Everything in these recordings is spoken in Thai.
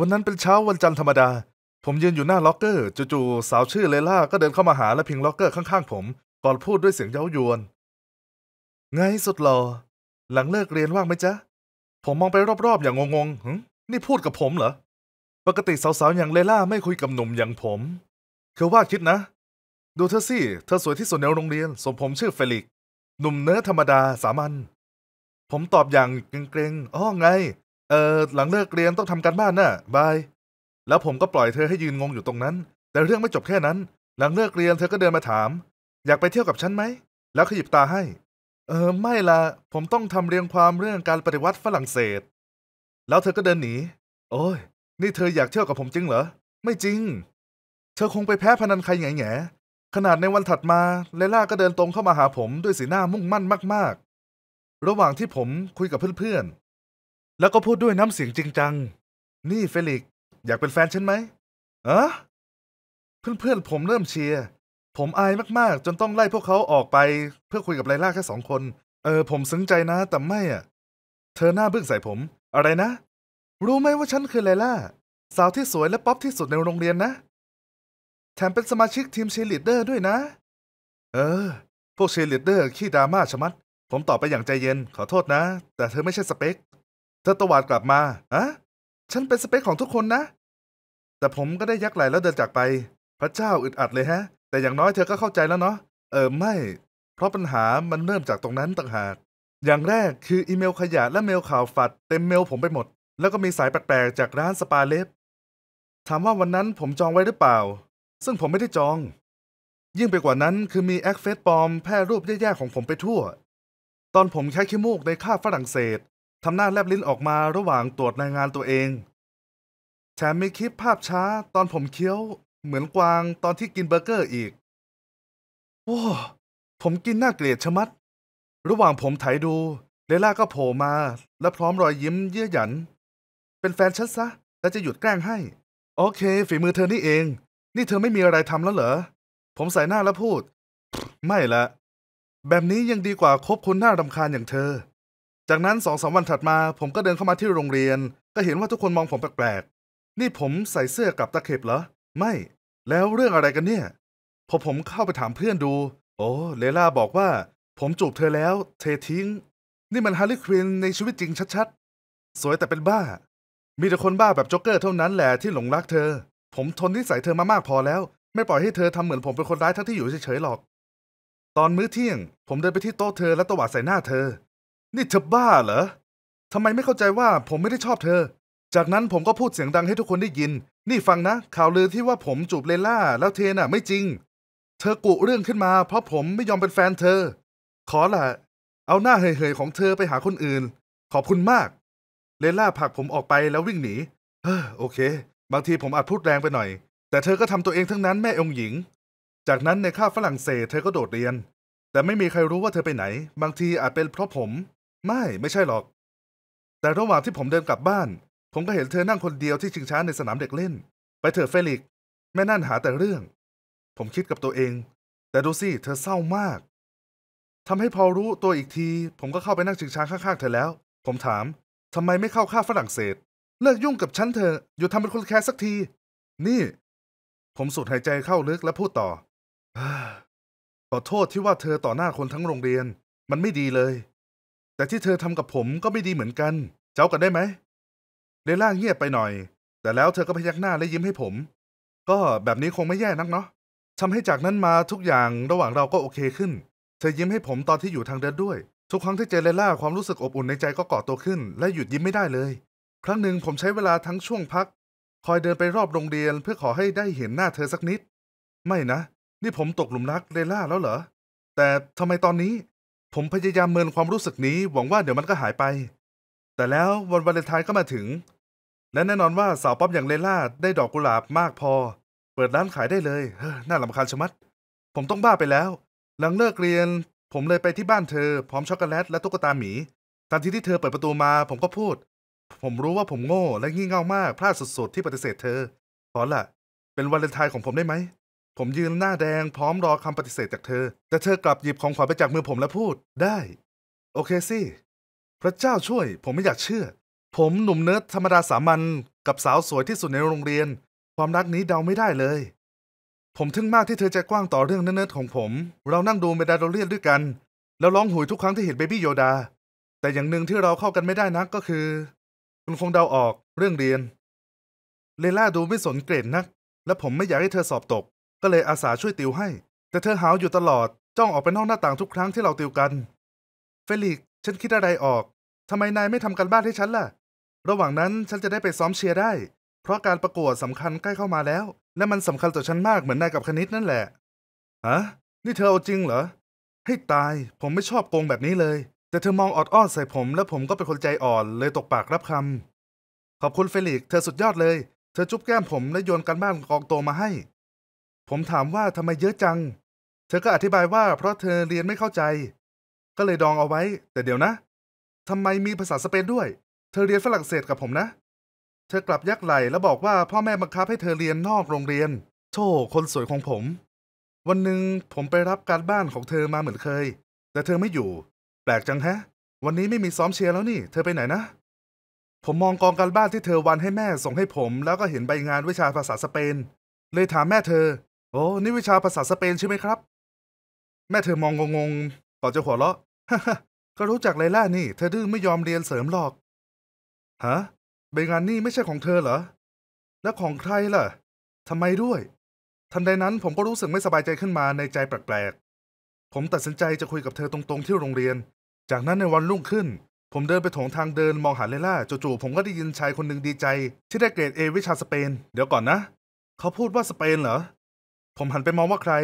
วันนั้นเป็นเช้าวันจันทร์ธรรมดา ผมยืนอยู่หน้าล็อกเกอร์จู่ๆสาวชื่อเลล่า ก็เดินเข้ามาหาและพิงล็อกเกอร์ข้างๆผม ก่อนพูดด้วยเสียงเย้ายวนไงสุดหลอ่อหลังเลิกเรียนว่างไหมจ๊ะผมมองไปรอบๆอย่างงงๆนี่พูดกับผมเหรอปกติสาวๆอย่างเลล่าไม่คุยกับหนุ่มอย่างผมเธอว่าคิดนะ ดูเธอสิเธอสวยที่สุดในโรงเรียนสมผมชื่อเฟลิก หนุ่มเนื้อธรรมดาสามัญผมตอบอย่างเกรงๆอ๋อไงเออหลังเลิกเรียนต้องทำการบ้านนะ่ะบายแล้วผมก็ปล่อยเธอให้ยืนงงอยู่ตรงนั้น แต่เรื่องไม่จบแค่นั้น หลังเลิกเรียนเธอก็เดินมาถาม อยากไปเที่ยวกับฉันไหมแล้วขยิบตาให้ เออไม่ละผมต้องทำเรียงความเรื่องการปฏิวัติฝรั่งเศส แล้วเธอก็เดินหนีโอ้ยนี่เธออยากเที่ยวกับผมจริงเหรอ ไม่จริง เธอคงไปแพ้พนันใครแง่แง่ขนาดในวันถัดมาเลล่าก็เดินตรงเข้ามาหาผมด้วยสีหน้ามุ่งมั่นมาก ๆ ระหว่างที่ผมคุยกับเพื่อนแล้วก็พูดด้วยน้ำเสียงจริงจัง นี่เฟลิก อยากเป็นแฟนฉันไหมอเอนเพื่อนๆ ผมเริ่มเชียร์ ผมอายมากๆ จนต้องไล่พวกเขาออกไป เพื่อคุยกับไลล่าแค่สองคน เออ ผมซึ้งใจนะ แต่ไม่อ่ะ เธอหน้าบึ้งใส่ผม อะไรนะ รู้ไหมว่าฉันคือไลล่าสาวที่สวยและป๊อปที่สุดในโรงเรียนนะ แถมเป็นสมาชิกทีมเชียร์ลีดเดอร์ด้วยนะ เออ พวกเชียร์ลีดเดอร์ขี้ดราม่าชะมัด ผมตอบไปอย่างใจเย็นขอโทษนะ แต่เธอไม่ใช่สเปคธอตวาดกลับมาอะฉันเป็นสเปคของทุกคนนะ แต่ผมก็ได้ยักไหลแล้วเดินจากไป พระเจ้าอึดอัดเลยฮะ แต่อย่างน้อยเธอก็เข้าใจแล้วเนาะ เออไม่ เพราะปัญหามันเริ่มจากตรงนั้นต่างหาก อย่างแรกคืออีเมลขยะและเมลข่าวฝัดเต็มเมลผมไปหมด แล้วก็มีสายแปลกๆจากร้านสปาเล็บ ถามว่าวันนั้นผมจองไว้หรือเปล่า ซึ่งผมไม่ได้จอง ยิ่งไปกว่านั้นคือมีแอคเฟสปอมแพร่รูปแย่ๆของผมไปทั่ว ตอนผมใช้ขี้มูกในค่าฝรั่งเศสทำหน้าแลบลิ้นออกมาระหว่างตรวจรายงานตัวเองแถมมีคลิปภาพช้าตอนผมเคี้ยว เหมือนกวางตอนที่กินเบอร์เกอร์อีกว้าผมกินน่าเกลียดชะมัด ระหว่างผมไถดู เลล่าก็โผล่มาและพร้อมรอยยิ้มเยื่อหยัน เป็นแฟนฉันซะ แล้วจะหยุดแกล้งให้ โอเค ฝีมือเธอนี่เอง นี่เธอไม่มีอะไรทำแล้วเหรอ ผมใส่หน้าแล้วพูด ไม่ละ แบบนี้ยังดีกว่าคบคนหน้ารำคาญอย่างเธอจากนั้นสองสามวันถัดมา ผมก็เดินเข้ามาที่โรงเรียน ก็เห็นว่าทุกคนมองผมแปลกๆนี่ผมใส่เสื้อกับตะเข็บเหรอ ไม่ แล้วเรื่องอะไรกันเนี่ยพอผมเข้าไปถามเพื่อนดู โอ้เลล่าบอกว่า ผมจูบเธอแล้ว เททิ้ง นี่มันฮาร์ลีควินในชีวิตจริงชัดๆ สวยแต่เป็นบ้า มีแต่คนบ้าแบบจ็อกเกอร์เท่านั้นแหละที่หลงรักเธอ ผมทนนิสัยเธอมามากพอแล้ว ไม่ปล่อยให้เธอทำเหมือนผมเป็นคนร้ายทั้งที่อยู่เฉยๆหรอก ตอนมื้อเที่ยง ผมเดินไปที่โต๊ะเธอและตวาดใส่หน้าเธอนี่เธอบ้าเหรอ ทำไมไม่เข้าใจว่าผมไม่ได้ชอบเธอ จากนั้นผมก็พูดเสียงดังให้ทุกคนได้ยิน นี่ฟังนะ ข่าวลือที่ว่าผมจูบเลล่า แล้วเทน่ะ ไม่จริง เธอกุเรื่องขึ้นมาเพราะผมไม่ยอมเป็นแฟนเธอ ขอละเอาหน้าเหยๆของเธอไปหาคนอื่น ขอบคุณมาก เลล่าผลักผมออกไปแล้ววิ่งหนีเออโอเค บางทีผมอาจพูดแรงไปหน่อย แต่เธอก็ทำตัวเองทั้งนั้นแม่องหญิง จากนั้นในค่าฝรั่งเศส เธอก็โดดเรียน แต่ไม่มีใครรู้ว่าเธอไปไหน บางทีอาจเป็นเพราะผมไม่ไม่ใช่หรอก แต่ระหว่างที่ผมเดินกลับบ้าน ผมก็เห็นเธอนั่งคนเดียวที่ชิงช้าในสนามเด็กเล่น ไปเถอะเฟลิกแม่นั่นหาแต่เรื่อง ผมคิดกับตัวเอง แต่ดูสิเธอเศร้ามาก ทำให้พอรู้ตัวอีกที ผมก็เข้าไปนั่งชิงช้าข้างๆเธอแล้ว ผมถาม ทำไมไม่เข้าข้าฝรั่งเศส เลิกยุ่งกับฉันเธออยู่ทำเป็นคนแคร์สักทีนี่ ผมสูดหายใจเข้าลึกและพูดต่อขอโทษที่ว่าเธอต่อหน้าคนทั้งโรงเรียน มันไม่ดีเลยแต่ที่เธอทำกับผมก็ไม่ดีเหมือนกัน เจ้ากันได้ไหมเลล่าเงียบไปหน่อย แต่แล้วเธอก็พยักหน้าและยิ้มให้ผม ก็แบบนี้คงไม่แย่นักเนาะทำให้จากนั้นมาทุกอย่างระหว่างเราก็โอเคขึ้น เธอยิ้มให้ผมตอนที่อยู่ทางเดินด้วย ทุกครั้งที่เจอเลล่าความรู้สึกอบอุ่นในใจก็ก่อตัวขึ้นและหยุดยิ้มไม่ได้เลย ครั้งหนึ่งผมใช้เวลาทั้งช่วงพัก คอยเดินไปรอบโรงเรียนเพื่อขอให้ได้เห็นหน้าเธอสักนิด ไม่นะ นี่ผมตกหลุมรักเลล่าแล้วเหรอ แต่ทำไมตอนนี้ผมพยายามเมินความรู้สึกนี้หวังว่าเดี๋ยวมันก็หายไป แต่แล้ววันวาเลนไทน์ก็มาถึง และแน่นอนว่าสาวป๊อปอย่างเลล่าได้ดอกกุหลาบมากพอ เปิดร้านขายได้เลยเฮ้อน่าลำคาญชะมัด ผมต้องบ้าไปแล้ว หลังเลิกเรียน ผมเลยไปที่บ้านเธอพร้อม ช็อกโกแลต และตุ๊กตาหมีทันทีที่เธอเปิดประตูมาผมก็พูด ผมรู้ว่าผมโง่และงี่เง่ามากพลาดสุดๆที่ปฏิเสธเธอขอละเป็นวาเลนไทน์ของผมได้ไหมผมยืนหน้าแดงพร้อมรอคำปฏิเสธจากเธอ แต่เธอกลับหยิบของขวัญไปจากมือผมและพูดได้ โอเคสิพระเจ้าช่วย ผมไม่อยากเชื่อ ผมหนุ่มเนิร์ดธรรมดาสามัญกับสาวสวยที่สุดในโรงเรียน ความรักนี้เดาไม่ได้เลย ผมทึ่งมากที่เธอใจกว้างต่อเรื่องเนิร์ดของผม เรานั่งดูเมดาโดเรียนด้วยกัน แล้วร้องหุยทุกครั้งที่เห็นเบบี้โยดา แต่อย่างหนึ่งที่เราเข้ากันไม่ได้นักก็คือ คุณคงเดาออกเรื่องเรียน เลล่าดูไม่สนเกรดนัก และผมไม่อยากให้เธอสอบตกก็เลยอาสาช่วยติวให้ แต่เธอหาวอยู่ตลอด จ้องออกไปนอกหน้าต่างทุกครั้งที่เราติวกัน เฟลิกฉันคิดอะไรออกทำไมนายไม่ทำกันบ้านให้ฉันล่ะ ระหว่างนั้นฉันจะได้ไปซ้อมเชียร์ได้ เพราะการประกวดสำคัญใกล้เข้ามาแล้ว และมันสำคัญต่อฉันมากเหมือนนายกับคณิตนั่นแหละฮะนี่เธอเอาจริงเหรอให้ตาย ผมไม่ชอบโกงแบบนี้เลยแต่เธอมองออดอ้อนใส่ผม และผมก็เป็นคนใจอ่อน เลยตกปากรับคำขอบคุณเฟลิกเธอสุดยอดเลยเธอจุ๊บแก้มผมและโยนกันบ้านกองโตมาให้ผมถามว่าทำไมเยอะจัง เธอก็อธิบายว่าเพราะเธอเรียนไม่เข้าใจ ก็เลยดองเอาไว้ แต่เดี๋ยวนะ ทำไมมีภาษาสเปนด้วย เธอเรียนฝรั่งเศสกับผมนะ เธอกลับยักไหลแล้วบอกว่าพ่อแม่บังคับให้เธอเรียนนอกโรงเรียนโธ่คนสวยของผม วันหนึ่งผมไปรับการบ้านของเธอมาเหมือนเคย แต่เธอไม่อยู่ แปลกจังแฮะ วันนี้ไม่มีซ้อมเชียร์แล้วนี่ เธอไปไหนนะ ผมมองกองการบ้านที่เธอวันให้แม่ส่งให้ผม แล้วก็เห็นใบงานวิชาภาษาสเปน เลยถามแม่เธอโอ้ นี่วิชาภาษาสเปนใช่ไหมครับ แม่เธอมองงงๆก่อนจะหัวเราะก็รู้จักไลล่านี่เธอดื้อไม่ยอมเรียนเสริมหรอก ฮะใบงานนี่ไม่ใช่ของเธอเหรอ แล้วของใครล่ะทำไมด้วย ทันใดนั้นผมก็รู้สึกไม่สบายใจขึ้นมาในใจแปลกๆ ผมตัดสินใจจะคุยกับเธอตรงๆที่โรงเรียน จากนั้นในวันรุ่งขึ้น ผมเดินไปถงทางเดินมองหาเลล่าจู่ๆผมก็ได้ยินชายคนหนึ่งดีใจ ที่ได้เกรดเอวิชาสเปนเดี๋ยวก่อนนะ เขาพูดว่าสเปนเหรอผมหันไปมองว่าใคร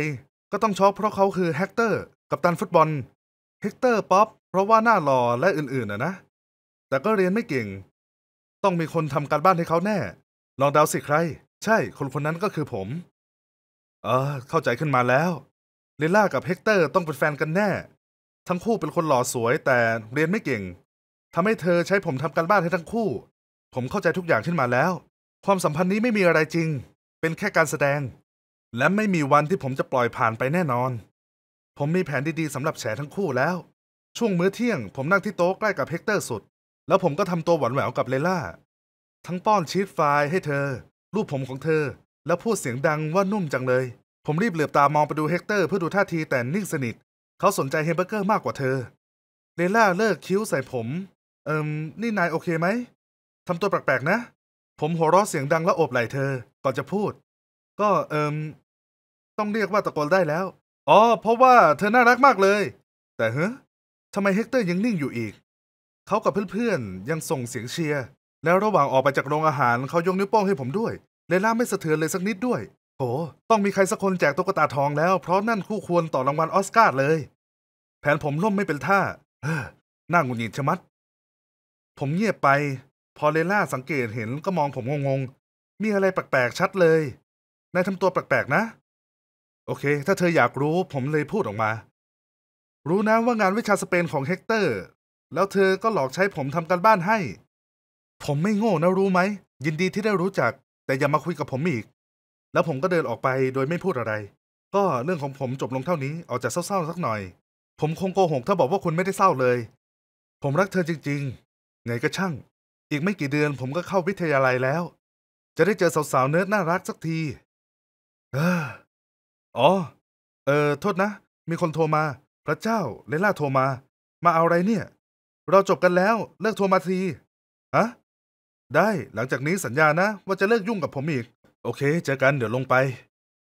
ก็ต้องช็อกเพราะเขาคือแฮกเตอร์ กับตันฟุตบอลแฮกเตอร์ป๊อปเพราะว่าหน้าหล่อและอื่นๆนะนะ แต่ก็เรียนไม่เก่ง ต้องมีคนทำการบ้านให้เขาแน่ ลองเดาสิใคร ใช่ คนคนนั้นก็คือผม เออ เข้าใจขึ้นมาแล้วเลล่ากับเฮกเตอร์ ต้องเป็นแฟนกันแน่ ทั้งคู่เป็นคนหล่อสวย แต่เรียนไม่เก่งทำให้เธอใช้ผมทำการบ้านให้ทั้งคู่ ผมเข้าใจทุกอย่างขึ้นมาแล้ว ความสัมพันธ์นี้ไม่มีอะไรจริง เป็นแค่การแสดงและไม่มีวันที่ผมจะปล่อยผ่านไปแน่นอน ผมมีแผนดี ๆสำหรับแฉทั้งคู่แล้ว ช่วงมื้อเที่ยง ผมนั่งที่โต๊ะใกล้กับเฮกเตอร์สุด แล้วผมก็ทำตัวหวานแหววกับเลล่า ทั้งป้อนชีสไฟล์ให้เธอ รูปผมของเธอ แล้วพูดเสียงดังว่านุ่มจังเลย ผมรีบเหลือบตามองไปดูเฮกเตอร์ เพื่อดูท่าทีแต่นิ่งสนิท เขาสนใจเฮมเบอร์เกอร์มากกว่าเธอ เลล่าเลิกคิ้ว ใส่ผม เอิมนี่นายโอเคไหมทำตัวแปลกๆนะ ผมหัวเราะเสียงดังแล้วโอบไหล่เธอ ก่อนจะพูด ก็เอิมต้องเรียกว่าตะโกนได้แล้ว อ๋อ เพราะว่าเธอน่ารักมากเลย แต่เฮ้อทำไมเฮกเตอร์ยังนิ่งอยู่อีก เขากับเพื่อนๆ ยังส่งเสียงเชียร์ แล้วระหว่างออกไปจากโรงอาหารเขายกนิ้วโป้งให้ผมด้วย เลล่าไม่สะเทือนเลยสักนิดด้วย โห ต้องมีใครสักคนแจกตุ๊กตาทองแล้ว เพราะนั่นคู่ควรต่อรางวัลออสการ์เลย แผนผมล่มไม่เป็นท่า เฮ้อน่าหงุดหงิดชะมัด ผมเงียบไป พอเลล่าสังเกตเห็นก็มองผมงงๆมีอะไรแปลกๆชัดเลย นายทำตัวแปลกๆนะโอเค ถ้าเธออยากรู้ผมเลยพูดออกมา รู้นะว่างานวิชาสเปนของเฮกเตอร์ แล้วเธอก็หลอกใช้ผมทำการบ้านให้ ผมไม่โง่นะรู้ไหม ยินดีที่ได้รู้จัก แต่อย่ามาคุยกับผมอีก แล้วผมก็เดินออกไปโดยไม่พูดอะไร ก็เรื่องของผมจบลงเท่านี้ ออกจากเศร้าๆสักหน่อย ผมคงโกหกถ้าบอกว่าคุณไม่ได้เศร้าเลย ผมรักเธอจริง ๆ ไงก็ช่าง อีกไม่กี่เดือนผมก็เข้าวิทยาลัยแล้ว จะได้เจอสาวๆเนิร์ดน่ารักสักทีเอออ๋อเออโทษนะ มีคนโทรมา พระเจ้าเลล่าโทรมามาเอาอะไรเนี่ย เราจบกันแล้วเลิกโทรมาทีฮะได้หลังจากนี้สัญญานะว่าจะเลิกยุ่งกับผมอีก โอเค เจอกันเดี๋ยวลงไป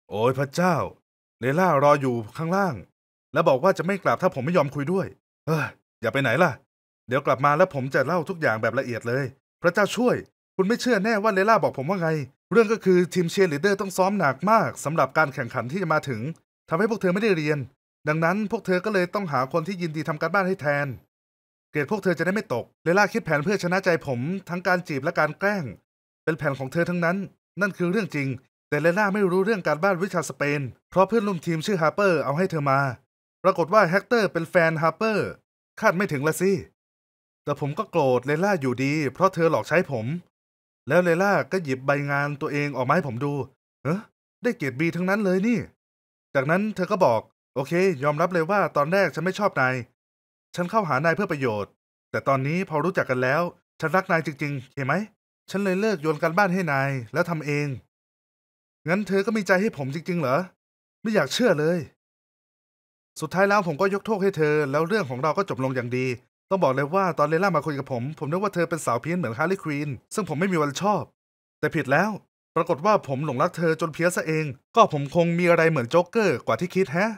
โอ้ยพระเจ้าเลล่ารออยู่ข้างล่าง แล้วบอกว่าจะไม่กลับถ้าผมไม่ยอมคุยด้วยเอออย่าไปไหนล่ะ เดี๋ยวกลับมาแล้วผมจะเล่าทุกอย่างแบบละเอียดเลย พระเจ้าช่วย คุณไม่เชื่อแน่ว่าเลล่าบอกผมว่าไงเรื่องก็คือทีมเชียร์ลีดเดอร์ต้องซ้อมหนักมาก สำหรับการแข่งขันที่จะมาถึง ทำให้พวกเธอไม่ได้เรียน ดังนั้นพวกเธอก็เลยต้องหาคนที่ยินดีทำการบ้านให้แทน เกรดพวกเธอจะได้ไม่ตกเลล่าคิดแผนเพื่อชนะใจผม ทั้งการจีบและการแกล้ง เป็นแผนของเธอทั้งนั้น นั่นคือเรื่องจริง แต่เลล่าไม่รู้เรื่องการบ้านวิชาสเปน เพราะเพื่อนร่วมทีมชื่อฮาร์เปอร์เอาให้เธอมาปรากฏว่าแฮกเตอร์ เป็นแฟนฮาร์เปอร์คาดไม่ถึงละสิแต่ผมก็โกรธเลล่าอยู่ดี เพราะเธอหลอกใช้ผมแล้วเลล่าก็หยิบใบงานตัวเองออกมาให้ผมดูเออได้เกรดบีทั้งนั้นเลยนี่ จากนั้นเธอก็บอก โอเคยอมรับเลยว่าตอนแรกฉันไม่ชอบนาย ฉันเข้าหานายเพื่อประโยชน์ แต่ตอนนี้พอรู้จักกันแล้ว ฉันรักนายจริง ๆ เห็นไหม ฉันเลยเลิกโยนการบ้านให้นายแล้วทำเอง งั้นเธอก็มีใจให้ผมจริง ๆ เหรอ ไม่อยากเชื่อเลย สุดท้ายแล้วผมก็ยกโทษให้เธอ แล้วเรื่องของเราก็จบลงอย่างดีต้องบอกเลยว่าตอนเลล่ามาคุยกับผม ผมนึกว่าเธอเป็นสาวเพี้ยนเหมือนฮาร์ลีควีนซึ่งผมไม่มีวันชอบ แต่ผิดแล้ว ปรากฏว่าผมหลงรักเธอจนเพี้ยนซะเอง ก็ผมคงมีอะไรเหมือนโจ๊กเกอร์กว่าที่คิดแฮะ